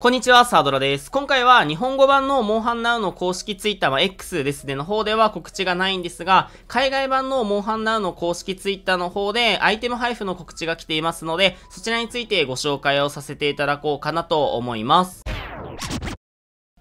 こんにちは、サードラです。今回は日本語版のモンハンナウの公式ツイッターは X ですねの方では告知がないんですが、海外版のモンハンナウの公式ツイッターの方でアイテム配布の告知が来ていますので、そちらについてご紹介をさせていただこうかなと思います。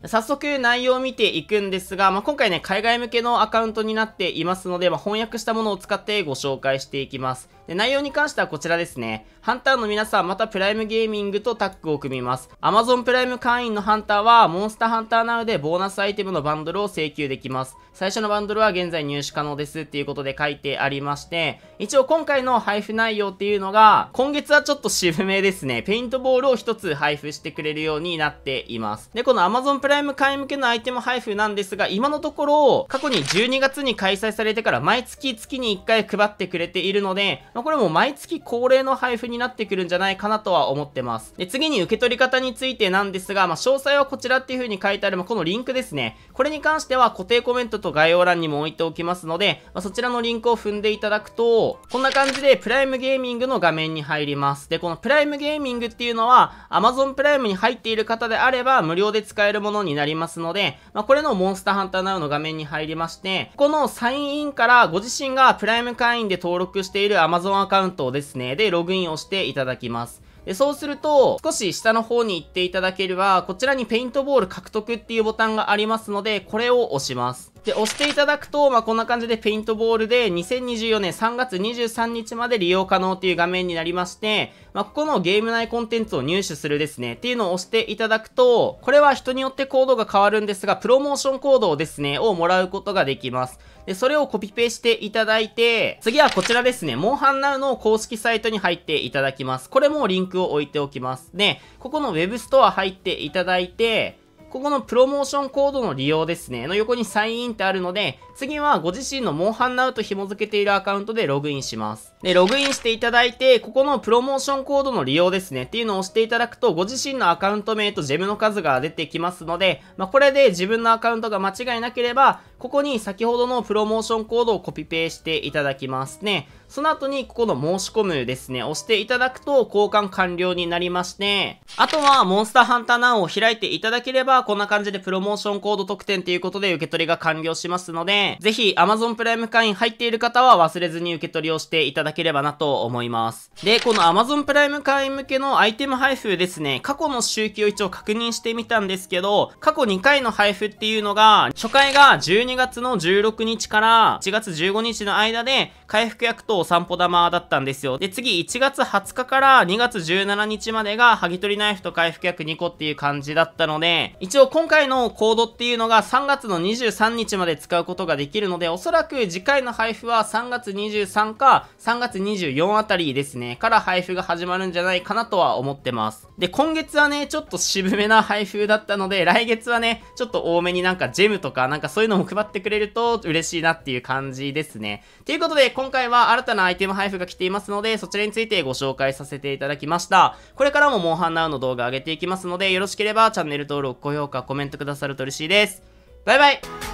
早速内容を見ていくんですが、まあ、今回ね、海外向けのアカウントになっていますので、まあ、翻訳したものを使ってご紹介していきます。で、内容に関してはこちらですね。ハンターの皆さん、またプライムゲーミングとタッグを組みます。Amazon プライム会員のハンターは、モンスターハンターなウでボーナスアイテムのバンドルを請求できます。最初のバンドルは現在入手可能ですっていうことで書いてありまして、一応今回の配布内容っていうのが、今月はちょっと渋めですね。ペイントボールを1つ配布してくれるようになっています。で、この Amazon プライムライム会向けのアイテム配布なんですが、今のところ、過去に12月に開催されてから毎月月に1回配ってくれているので、まこれも毎月恒例の配布になってくるんじゃないかなとは思ってます。で、次に受け取り方についてなんですが、まあ、詳細はこちらっていう風に書いてある、まこのリンクですね。これに関しては固定コメントと概要欄にも置いておきますので、まあ、そちらのリンクを踏んでいただくと、こんな感じでプライムゲーミングの画面に入ります。で、このプライムゲーミングっていうのは、Amazon プライムに入っている方であれば無料で使えるものにになりますので、まあ、これのモンスターハンターナウの画面に入りまして、このサインインからご自身がプライム会員で登録している Amazon アカウントをですね、でログインをしていただきます。で、そうすると、少し下の方に行っていただければ、こちらにペイントボール獲得っていうボタンがありますので、これを押します。で、押していただくと、まあ、こんな感じでペイントボールで2024年3月23日まで利用可能という画面になりまして、まあ、ここのゲーム内コンテンツを入手するですね、っていうのを押していただくと、これは人によってコードが変わるんですが、プロモーションコードをですね、をもらうことができます。で、それをコピペしていただいて、次はこちらですね、モンハンナウの公式サイトに入っていただきます。これもリンクを置いておきます。で、ここの Web ストア入っていただいて、ここのプロモーションコードの利用ですね、の横にサインインってあるので、次はご自身のモンハンナウと紐付けているアカウントでログインします。で、ログインしていただいて、ここのプロモーションコードの利用ですねっていうのを押していただくと、ご自身のアカウント名とジェムの数が出てきますので、まあ、これで自分のアカウントが間違いなければ、ここに先ほどのプロモーションコードをコピペしていただきますね。その後にここの申し込むですね、押していただくと交換完了になりまして、あとはモンスターハンターナウを開いていただければ、こんな感じでプロモーションコード特典ということで受け取りが完了しますので、ぜひ Amazon プライム会員入っている方は忘れずに受け取りをしていただければなと思います。で、この Amazon プライム会員向けのアイテム配布ですね、過去の周期を一応確認してみたんですけど、過去2回の配布っていうのが、初回が12 12月の16日から1月15日の間で、回復薬とお散歩玉だったんですよ。で、次、1月20日から2月17日までが、剥ぎ取りナイフと回復薬2個っていう感じだったので、一応今回のコードっていうのが3月の23日まで使うことができるので、おそらく次回の配布は3月23か3月24あたりですね、から配布が始まるんじゃないかなとは思ってます。で、今月はね、ちょっと渋めな配布だったので、来月はね、ちょっと多めになんかジェムとかなんかそういうのも配配ってくれると嬉しいなっていう感じですね。ということで、今回は新たなアイテム配布が来ていますので、そちらについてご紹介させていただきました。これからもモンハンナウの動画上げていきますので、よろしければチャンネル登録、高評価、コメントくださると嬉しいです。バイバイ